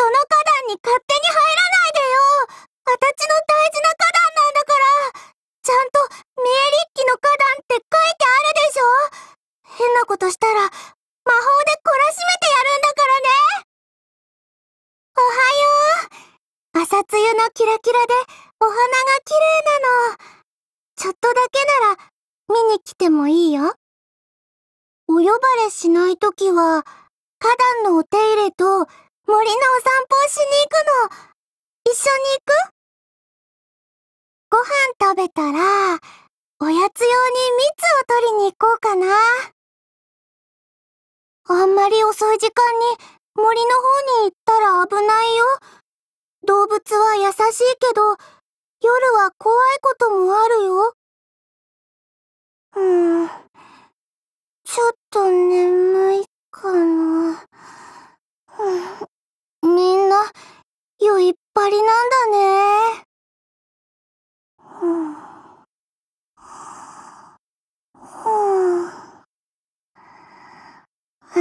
その花壇に勝手に入らないでよ私の大事な花壇なんだからちゃんと見え日記の花壇って書いてあるでしょ変なことしたら魔法で懲らしめてやるんだからねおはよう朝露のキラキラでお花が綺麗なのちょっとだけなら見に来てもいいよお呼ばれしないときは花壇のお手入れと森のお散歩をしに行くの。一緒に行くご飯食べたら、おやつ用に蜜を取りに行こうかな。あんまり遅い時間に森の方に行ったら危ないよ。動物は優しいけど、夜は怖いこともあるよ。うーん、ちょっと眠いかな。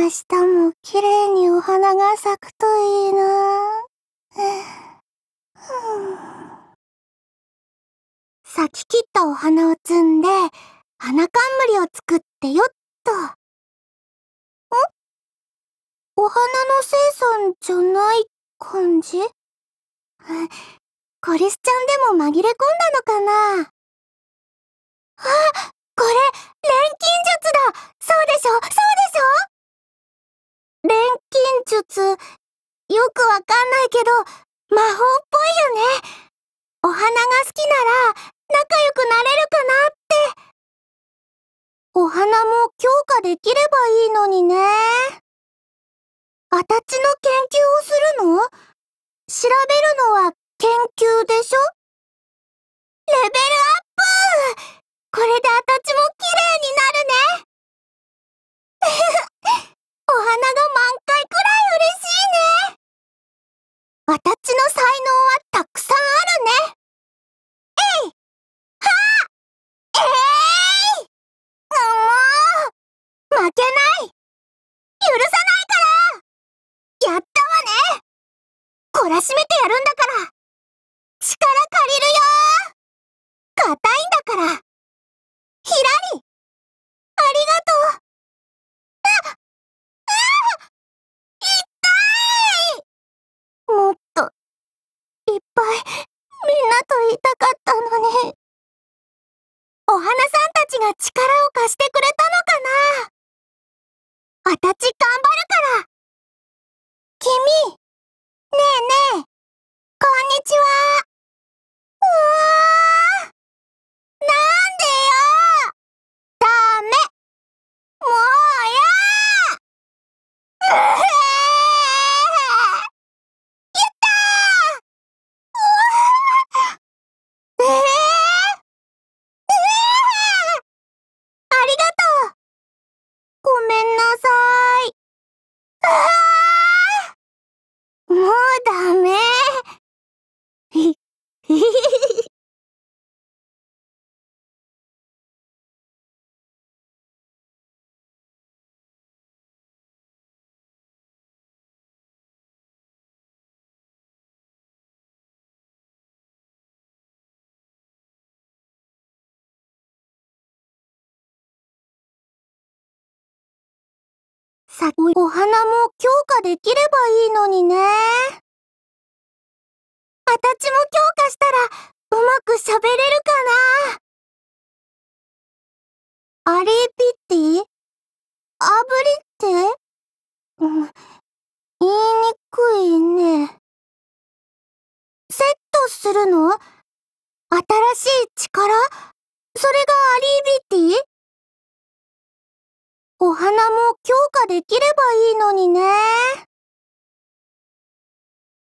明日も綺麗にお花が咲くといいな。咲き切ったお花を摘んで、花冠を作ってよっと。んお花の生産じゃない感じコリスちゃんでも紛れ込んだのかなあこれ錬金術だそうでしょそう錬金術、よくわかんないけど、魔法っぽいよね。お花が好きなら、仲良くなれるかなって。お花も強化できればいいのにね。あたちの研究をするの調べるのは研究でしょレベルアップ負けない許さないからやったわね懲らしめてやるんだから力借りるよ硬いんだからひらりありがとうああ痛いもっといっぱいみんなと言いたかったのにお花さんたちが力を貸してくれさ、お花も強化できればいいのにね。あたちも強化したら、うまく喋れるかなアリーピッティアブリってうん、言いにくいね。セットするの新しい力それがアリーピッティお花も強化できればいいのにね。